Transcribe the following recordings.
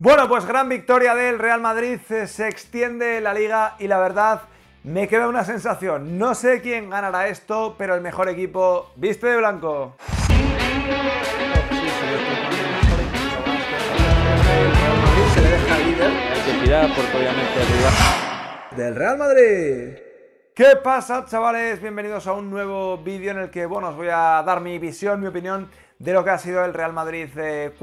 Bueno, pues gran victoria del Real Madrid, se extiende la liga y la verdad me queda una sensación, no sé quién ganará esto, pero el mejor equipo viste de blanco. Del Real Madrid. ¿Qué pasa, chavales? Bienvenidos a un nuevo vídeo en el que, bueno, os voy a dar mi visión, mi opinión de lo que ha sido el Real Madrid 4-1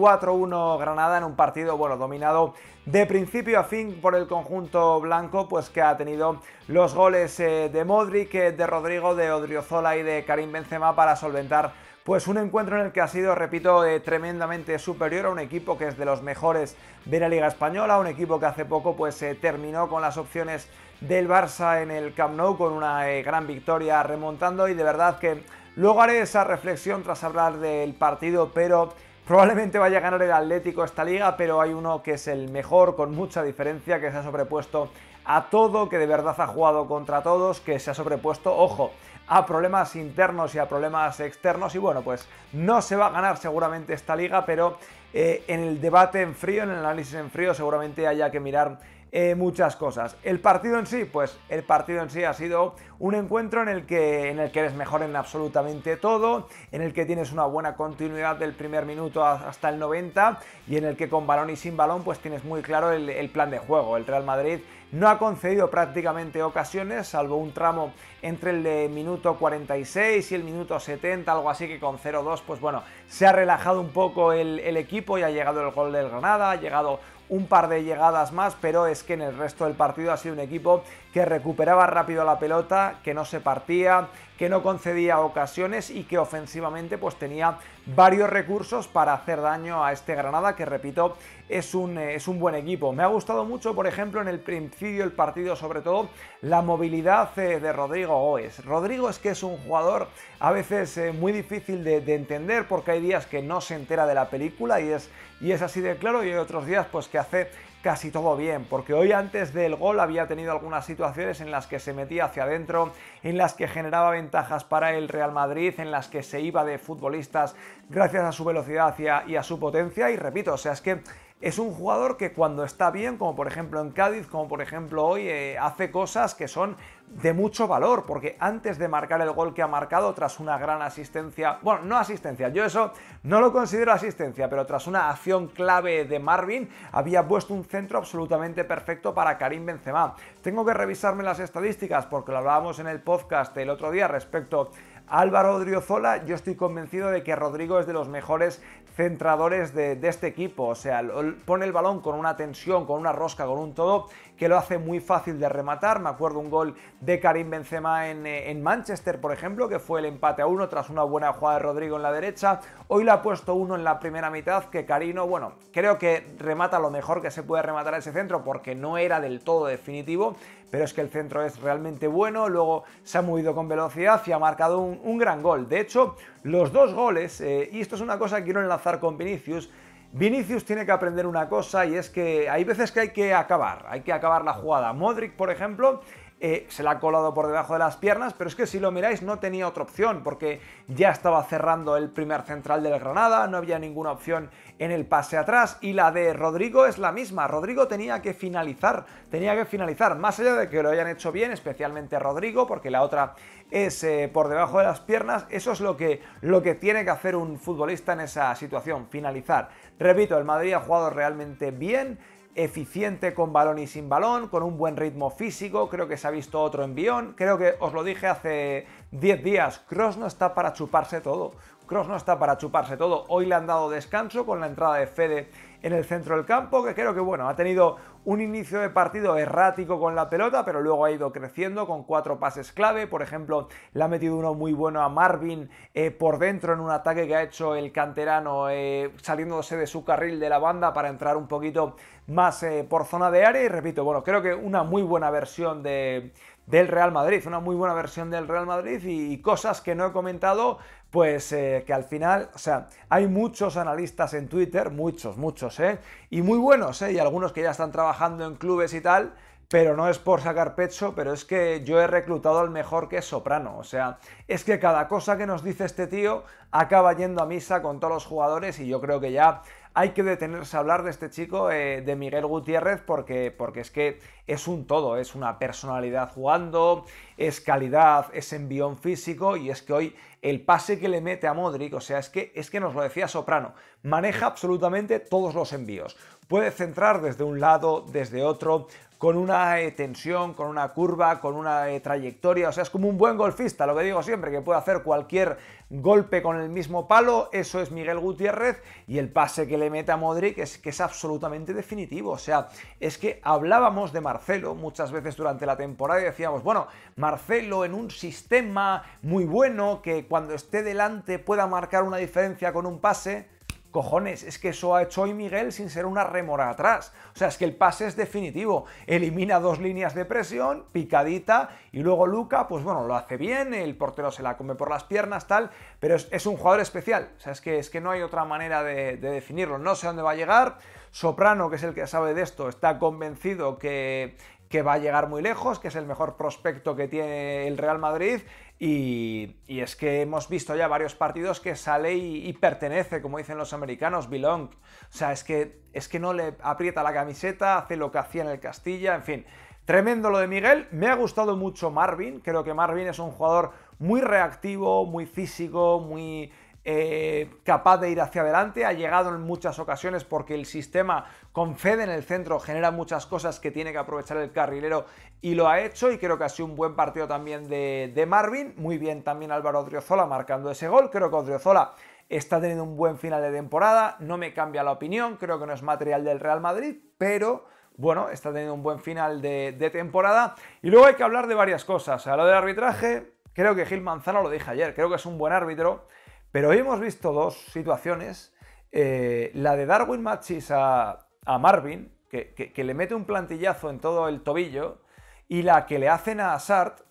eh, Granada en un partido, bueno, dominado de principio a fin por el conjunto blanco, pues que ha tenido los goles eh, de Modric, eh, de Rodrigo, de Odriozola y de Karim Benzema para solventar pues un encuentro en el que ha sido, repito, tremendamente superior a un equipo que es de los mejores de la Liga Española, un equipo que hace poco pues terminó con las opciones del Barça en el Camp Nou con una gran victoria remontando y de verdad que Luego haré esa reflexión tras hablar del partido, pero probablemente vaya a ganar el Atlético esta liga, pero hay uno que es el mejor con mucha diferencia, que se ha sobrepuesto a todo, que de verdad ha jugado contra todos, que se ha sobrepuesto, ojo, a problemas internos y a problemas externos. Y bueno, pues no se va a ganar seguramente esta liga, pero eh, en el debate en frío, en el análisis en frío, seguramente haya que mirar eh, muchas cosas. El partido en sí, pues el partido en sí ha sido un encuentro en el que, en el que eres mejor en absolutamente todo, en el que tienes una buena continuidad del primer minuto hasta el 90 y en el que con balón y sin balón pues tienes muy claro el, plan de juego. El Real Madrid no ha concedido prácticamente ocasiones, salvo un tramo entre el de minuto 46 y el minuto 70, algo así que con 0-2, pues bueno, se ha relajado un poco el, el, equipo y ha llegado el gol del Granada, ha llegado un par de llegadas más, pero es que en el resto del partido ha sido un equipo que recuperaba rápido la pelota, que no se partía, que no concedía ocasiones y que ofensivamente pues tenía varios recursos para hacer daño a este Granada que repito es un, eh, es un buen equipo. Me ha gustado mucho por ejemplo en el principio del partido sobre todo la movilidad eh, de Rodrigo es Rodrigo es que es un jugador a veces eh, muy difícil de, entender porque hay días que no se entera de la película y es, y es así de claro y hay otros días pues que hace casi todo bien, porque hoy antes del gol había tenido algunas situaciones en las que se metía hacia adentro, en las que generaba ventajas para el Real Madrid, en las que se iba de futbolistas gracias a su velocidad y a, su potencia, y repito, o sea, es que es un jugador que cuando está bien, como por ejemplo en Cádiz, como por ejemplo hoy, eh, hace cosas que son de mucho valor, porque antes de marcar el gol que ha marcado, tras una gran asistencia, bueno, no asistencia, yo eso no lo considero asistencia, pero tras una acción clave de Marvin, había puesto un centro absolutamente perfecto para Karim Benzema. Tengo que revisarme las estadísticas, porque lo hablábamos en el podcast el otro día respecto a Álvaro Zola, yo estoy convencido de que Rodrigo es de los mejores centradores de, este equipo. O sea, pone el balón con una tensión, con una rosca, con un todo que lo hace muy fácil de rematar. Me acuerdo un gol de Karim Benzema eh, en, Manchester, por ejemplo, que fue el empate a uno tras una buena jugada de Rodrigo en la derecha. Hoy le ha puesto uno en la primera mitad que Karino, bueno, creo que remata lo mejor que se puede rematar ese centro porque no era del todo definitivo pero es que el centro es realmente bueno, luego se ha movido con velocidad y ha marcado un, gran gol. De hecho, los dos goles, eh, y esto es una cosa que quiero enlazar con Vinicius, Vinicius tiene que aprender una cosa y es que hay veces que hay que acabar, hay que acabar la jugada. Modric, por ejemplo, eh, se la ha colado por debajo de las piernas, pero es que si lo miráis no tenía otra opción, porque ya estaba cerrando el primer central del Granada, no había ninguna opción en el pase atrás, y la de Rodrigo es la misma, Rodrigo tenía que finalizar, tenía que finalizar, más allá de que lo hayan hecho bien, especialmente Rodrigo, porque la otra es eh, por debajo de las piernas, eso es lo que, lo que tiene que hacer un futbolista en esa situación, finalizar. Repito, el Madrid ha jugado realmente bien, eficiente con balón y sin balón, con un buen ritmo físico, creo que se ha visto otro envión, creo que os lo dije hace 10 días, Cross no está para chuparse todo, Cross no está para chuparse todo, hoy le han dado descanso con la entrada de Fede en el centro del campo, que creo que bueno, ha tenido un inicio de partido errático con la pelota, pero luego ha ido creciendo con cuatro pases clave. Por ejemplo, le ha metido uno muy bueno a Marvin eh, por dentro en un ataque que ha hecho el canterano eh, saliéndose de su carril de la banda para entrar un poquito más eh, por zona de área. Y repito, bueno, creo que una muy buena versión de, del Real Madrid, una muy buena versión del Real Madrid y, cosas que no he comentado, pues eh, que al final, o sea, hay muchos analistas en Twitter, muchos, muchos, ¿eh? Y muy buenos, ¿eh? Y algunos que ya están trabajando en clubes y tal, pero no es por sacar pecho, pero es que yo he reclutado al mejor que es soprano. O sea, es que cada cosa que nos dice este tío acaba yendo a misa con todos los jugadores y yo creo que ya hay que detenerse a hablar de este chico, eh, de Miguel Gutiérrez, porque, porque es que es un todo, es una personalidad jugando, es calidad, es envión físico y es que hoy el pase que le mete a Modric, o sea, es que, es que nos lo decía Soprano, maneja absolutamente todos los envíos. Puede centrar desde un lado, desde otro, con una eh, tensión, con una curva, con una eh, trayectoria. O sea, es como un buen golfista, lo que digo siempre, que puede hacer cualquier golpe con el mismo palo. Eso es Miguel Gutiérrez y el pase que le mete a Modric es que es absolutamente definitivo. O sea, es que hablábamos de Marcelo muchas veces durante la temporada y decíamos, bueno, Marcelo en un sistema muy bueno que cuando esté delante pueda marcar una diferencia con un pase. Cojones, es que eso ha hecho hoy Miguel sin ser una remora atrás. O sea, es que el pase es definitivo. Elimina dos líneas de presión, picadita, y luego Luca, pues bueno, lo hace bien, el portero se la come por las piernas, tal, pero es, un jugador especial. O sea, es que, es que no hay otra manera de, definirlo. No sé dónde va a llegar. Soprano, que es el que sabe de esto, está convencido que que va a llegar muy lejos, que es el mejor prospecto que tiene el Real Madrid. Y, es que hemos visto ya varios partidos que sale y, pertenece, como dicen los americanos, belong. O sea, es que, es que no le aprieta la camiseta, hace lo que hacía en el Castilla, en fin. Tremendo lo de Miguel. Me ha gustado mucho Marvin. Creo que Marvin es un jugador muy reactivo, muy físico, muy eh, capaz de ir hacia adelante, ha llegado en muchas ocasiones porque el sistema con Fede en el centro genera muchas cosas que tiene que aprovechar el carrilero y lo ha hecho y creo que ha sido un buen partido también de, Marvin, muy bien también Álvaro Odriozola marcando ese gol, creo que Odriozola está teniendo un buen final de temporada, no me cambia la opinión, creo que no es material del Real Madrid, pero bueno, está teniendo un buen final de, temporada. Y luego hay que hablar de varias cosas. A lo del arbitraje, creo que Gil Manzano lo dije ayer, creo que es un buen árbitro. Pero hoy hemos visto dos situaciones. Eh, la de Darwin Machis a, a Marvin, que, le mete un plantillazo en todo el tobillo, y la que le hacen a Sart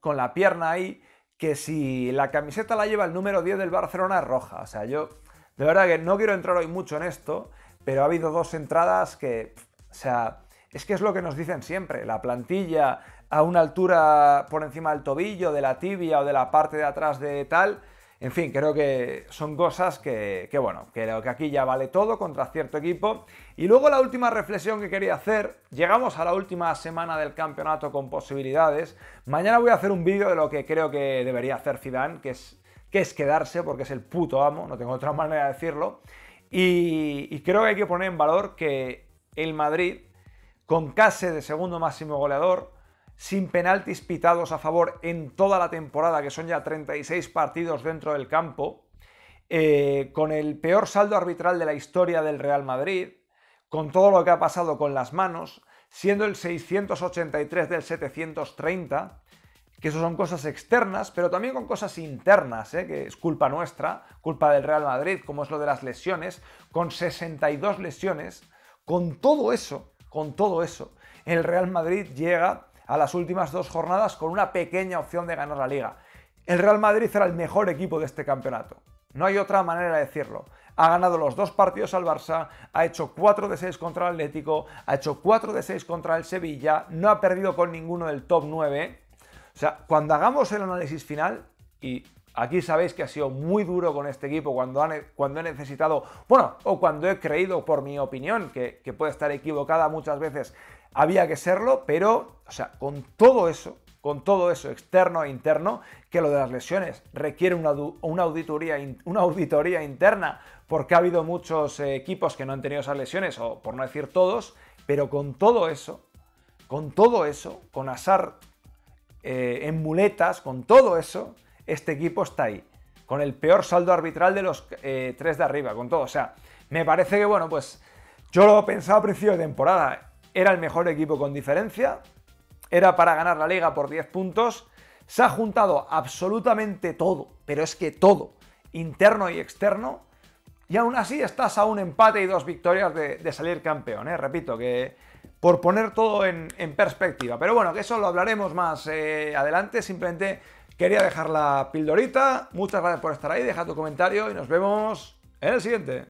con la pierna ahí, que si la camiseta la lleva el número 10 del Barcelona es roja. O sea, yo de verdad que no quiero entrar hoy mucho en esto, pero ha habido dos entradas que, o sea, es que es lo que nos dicen siempre, la plantilla a una altura por encima del tobillo, de la tibia o de la parte de atrás de tal, en fin, creo que son cosas que, bueno, creo que aquí ya vale todo contra cierto equipo. Y luego la última reflexión que quería hacer, llegamos a la última semana del campeonato con posibilidades. Mañana voy a hacer un vídeo de lo que creo que debería hacer Zidane, que es, quedarse porque es el puto amo, no tengo otra manera de decirlo. Y, creo que hay que poner en valor que el Madrid, con Case de segundo máximo goleador, sin penaltis pitados a favor en toda la temporada, que son ya 36 partidos dentro del campo, eh, con el peor saldo arbitral de la historia del Real Madrid, con todo lo que ha pasado con las manos, siendo el 683 del 730, que eso son cosas externas, pero también con cosas internas, eh, que es culpa nuestra, culpa del Real Madrid, como es lo de las lesiones, con 62 lesiones, con todo eso, con todo eso, el Real Madrid llega a las últimas dos jornadas con una pequeña opción de ganar la liga. El Real Madrid era el mejor equipo de este campeonato. No hay otra manera de decirlo. Ha ganado los dos partidos al Barça, ha hecho 4 de 6 contra el Atlético, ha hecho 4 de 6 contra el Sevilla, no ha perdido con ninguno del top 9. O sea, cuando hagamos el análisis final, y Aquí sabéis que ha sido muy duro con este equipo cuando, cuando he necesitado, bueno, o cuando he creído por mi opinión, que, puede estar equivocada muchas veces, había que serlo, pero, o sea, con todo eso, con todo eso externo e interno, que lo de las lesiones requiere una, auditoría, una auditoría, interna, porque ha habido muchos eh, equipos que no han tenido esas lesiones, o por no decir todos, pero con todo eso, con todo eso, con Asar eh, en muletas, con todo eso, este equipo está ahí, con el peor saldo arbitral de los eh, tres de arriba, con todo. O sea, me parece que, bueno, pues yo lo pensaba a principio de temporada, era el mejor equipo con diferencia, era para ganar la liga por 10 puntos, se ha juntado absolutamente todo, pero es que todo, interno y externo, y aún así estás a un empate y dos victorias de, salir campeón, ¿eh? repito, que por poner todo en, perspectiva. Pero bueno, que eso lo hablaremos más eh, adelante, simplemente Quería dejar la pildorita. Muchas gracias por estar ahí. Deja tu comentario y nos vemos en el siguiente.